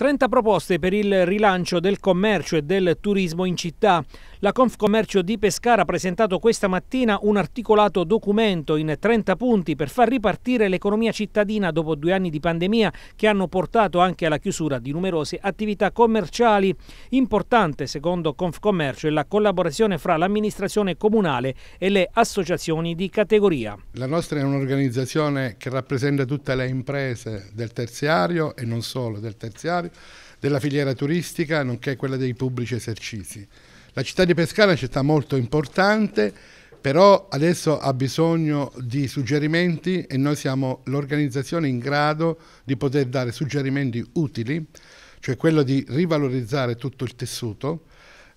30 proposte per il rilancio del commercio e del turismo in città. La Confcommercio di Pescara ha presentato questa mattina un articolato documento in 30 punti per far ripartire l'economia cittadina dopo due anni di pandemia che hanno portato anche alla chiusura di numerose attività commerciali. Importante, secondo Confcommercio, è la collaborazione fra l'amministrazione comunale e le associazioni di categoria. La nostra è un'organizzazione che rappresenta tutte le imprese del terziario e non solo del terziario della filiera turistica, nonché quella dei pubblici esercizi. La città di Pescara è una città molto importante, però adesso ha bisogno di suggerimenti e noi siamo l'organizzazione in grado di poter dare suggerimenti utili, cioè quello di rivalorizzare tutto il tessuto,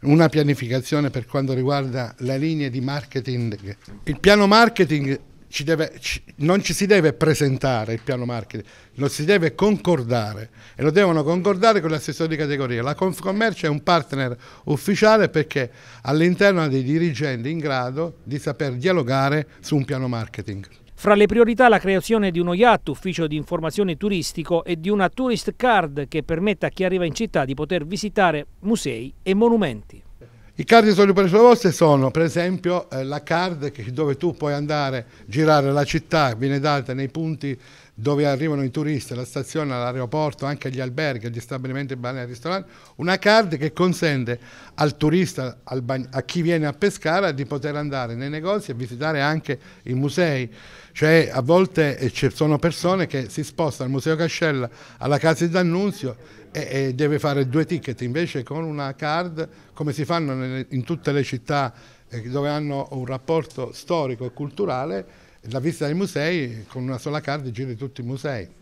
una pianificazione per quanto riguarda la linea di marketing. Il piano marketing ci deve, ci, non ci si deve presentare il piano marketing, lo si deve concordare e lo devono concordare con l'assessore di categoria. La Confcommercio è un partner ufficiale perché all'interno ha dei dirigenti in grado di saper dialogare su un piano marketing. Fra le priorità la creazione di uno IAT, ufficio di informazione turistico, e di una tourist card che permetta a chi arriva in città di poter visitare musei e monumenti. I card di soldi per le sue vostre sono per esempio eh, la card che, dove tu puoi andare, a girare la città, viene data nei punti dove arrivano i turisti, la stazione, l'aeroporto, anche gli alberghi, gli stabilimenti i e i ristoranti, una card che consente al turista, al a chi viene a Pescara, di poter andare nei negozi e visitare anche i musei. Cioè a volte eh, ci sono persone che si spostano al Museo Cascella, alla Casa d'Annunzio e, e, deve fare due ticket, invece con una card, come si fanno in tutte le città eh, dove hanno un rapporto storico e culturale, la visita dei musei con una sola carta giri tutti i musei.